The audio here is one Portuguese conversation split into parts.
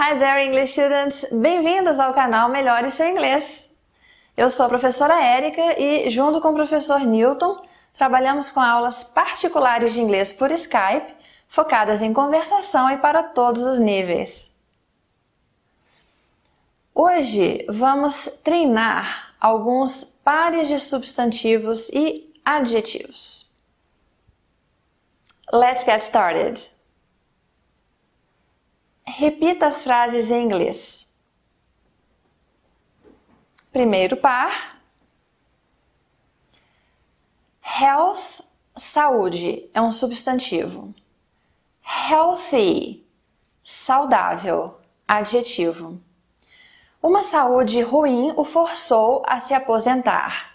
Hi there, English students! Bem-vindos ao canal Melhore Seu Inglês! Eu sou a professora Érica e, junto com o professor Newton, trabalhamos com aulas particulares de inglês por Skype, focadas em conversação e para todos os níveis. Hoje vamos treinar alguns pares de substantivos e adjetivos. Let's get started! repita as frases em inglês. Primeiro par. Health, saúde, é um substantivo. Healthy, saudável, adjetivo. Uma saúde ruim o forçou a se aposentar.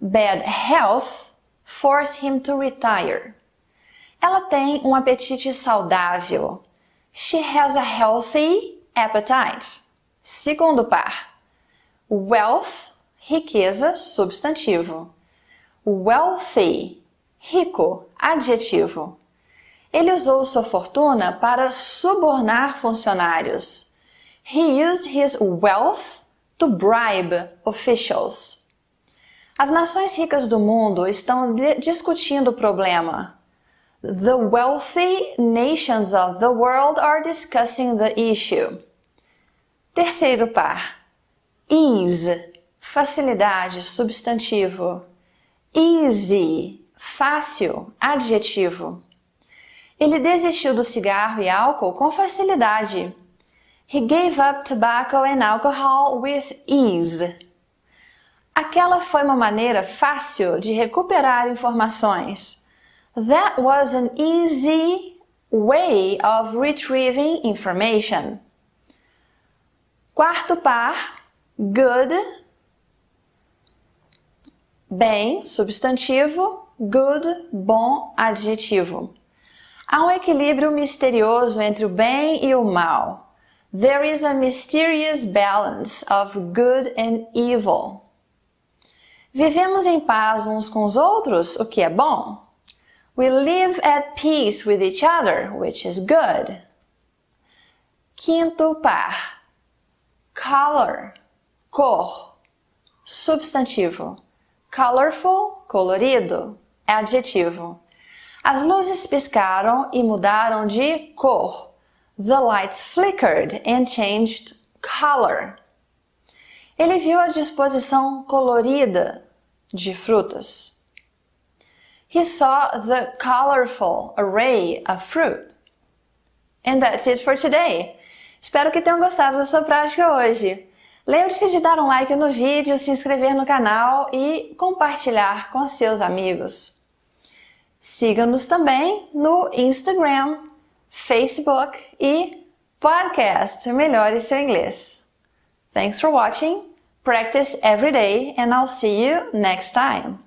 Bad health forced him to retire. Ela tem um apetite saudável. She has a healthy appetite. Segundo par. Wealth, riqueza, substantivo. Wealthy, rico, adjetivo. Ele usou sua fortuna para subornar funcionários. He used his wealth to bribe officials. As nações ricas do mundo estão discutindo o problema. The wealthy nations of the world are discussing the issue. Terceiro par. Ease, facilidade, substantivo. Easy, fácil, adjetivo. Ele desistiu do cigarro e álcool com facilidade. He gave up tobacco and alcohol with ease. Aquela foi uma maneira fácil de recuperar informações. That was an easy way of retrieving information. Quarto par, good. Bem, substantivo, good, bom, adjetivo. Há um equilíbrio misterioso entre o bem e o mal. There is a mysterious balance of good and evil. Vivemos em paz uns com os outros, o que é bom. We live at peace with each other, which is good. Quinto par. Color, cor. Substantivo. Colorful, colorido. Adjetivo. As luzes piscaram e mudaram de cor. The lights flickered and changed color. Ele viu a disposição colorida de frutas he saw the colorful array of fruit. And that's it for today. Espero que tenham gostado dessa prática hoje. Lembre-se de dar um like no vídeo, se inscrever no canal e compartilhar com seus amigos. Siga-nos também no Instagram, Facebook e podcast Melhore Seu Inglês. Thanks for watching, practice every day and I'll see you next time.